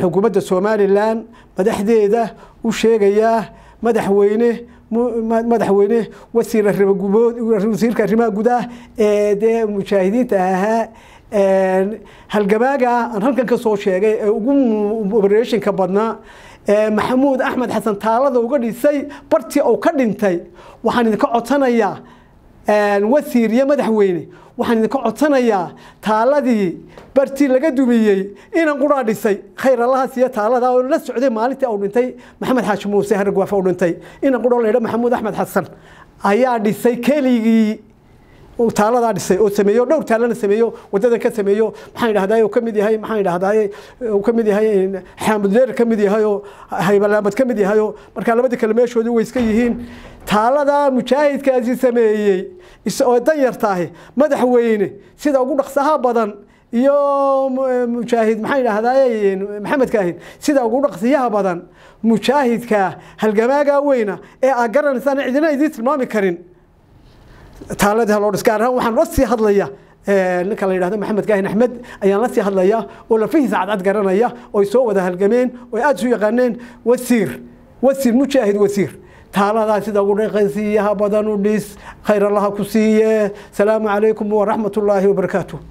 xukuumadda somalilan madaxdeeda u sheegayaa madaxweyne madaxweyne wasiir arrimagubood wasiirka arrimaha gudaha ee dee mujaahidiinta ahaa halgamaaga aan halkan ka soo sheegay ee ugu obarashinka badnaa maxamuud axmed xasan taalada uga dhisay bartii uu ka dhintay waxaan idinka codsanayaa wasiir iyo madaxweyne waxaan idinka codsanayaa taaladii bartii laga dumiyey inan quraa dhisay khayr allahaas iyo taaladaa oo la socday maalintii au dhintay maxamed xaashi muuse hargwaaf au dhintay inan quroo leedha maxamuud axmed xasan ayaa dhisay keligii taaladaa dhisay oo sameeyo dhowr taalana sameeyo wadada ka sameeyo maxaan idhahdaa uu ka mid yahay maxaan idhahdaa ka mid yahay xaamud dheer ka mid yahay oo haybalaamad ka mid yahay oo marka labadii kale meeshooda way iska yihiin taaladaa mujaahidkaasi sameeyey oo danyartaahi madaxweyne sida ugu dhaqsaha badan iyo e, mujaahid maxaan idhahdaa e, kaahin sida ugu dhaqsiyaha badan mujaahidka halgamaaga weyna ee aad garanaysaan cidina idiin tilmaami karin taaladii haloodhis gaar ahaan waxaan la sii hadlaya ninka la yidhahdo maxamed kaahin axmed ayaan la sii hadlaya oo lafihiisa cadcad garanaya oy soo wada halgameen oo aada isu yaqaaneen wasiir wasiir mujaahid wasiir taaladaa sida ugu dhaqansiiyaha badan u dhis khayr allaha ku siiye salaamu calaykum waraxmat ullaahi wabarakaatu